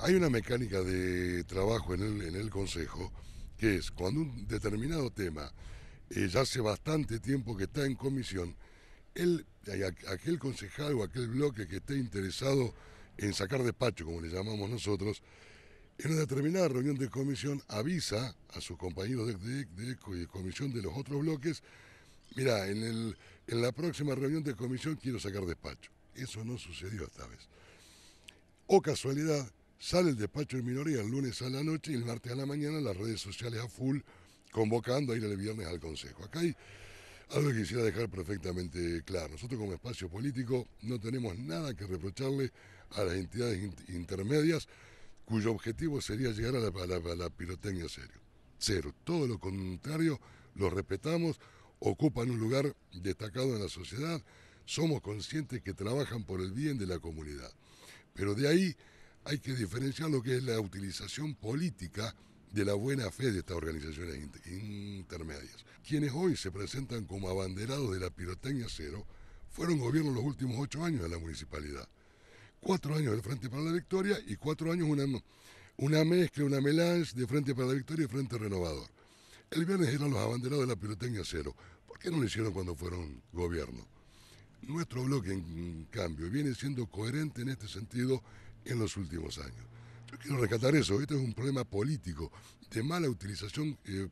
Hay una mecánica de trabajo en el, en el Consejo que es cuando un determinado tema eh, ya hace bastante tiempo que está en comisión, el, eh, aquel concejal o aquel bloque que esté interesado en sacar despacho, como le llamamos nosotros, en una determinada reunión de comisión avisa a sus compañeros de, de, y de comisión de los otros bloques, mira, en, el, en la próxima reunión de comisión quiero sacar despacho. Eso no sucedió esta vez. O casualidad, Sale el despacho de minoría el lunes a la noche y el martes a la mañana las redes sociales a full, convocando a ir el viernes al Consejo. Acá hay algo que quisiera dejar perfectamente claro. Nosotros como espacio político no tenemos nada que reprocharle a las entidades intermedias cuyo objetivo sería llegar a la, pirotecnia serio. Cero. Todo lo contrario, lo respetamos, ocupan un lugar destacado en la sociedad, somos conscientes que trabajan por el bien de la comunidad. Pero de ahí hay que diferenciar lo que es la utilización política de la buena fe de estas organizaciones intermedias. Quienes hoy se presentan como abanderados de la pirotecnia cero fueron gobierno los últimos ocho años de la municipalidad. Cuatro años de Frente para la Victoria y cuatro años una, una mezcla, una melange de Frente para la Victoria y Frente Renovador. El viernes eran los abanderados de la pirotecnia cero. ¿Por qué no lo hicieron cuando fueron gobierno? Nuestro bloque, en cambio, viene siendo coherente en este sentido en los últimos años. Yo quiero rescatar eso, esto es un problema político, de mala utilización, eh,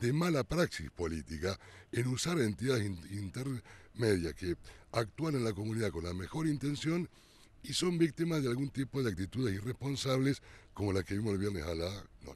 de, mala praxis política en usar entidades intermedias que actúan en la comunidad con la mejor intención y son víctimas de algún tipo de actitudes irresponsables como la que vimos el viernes a la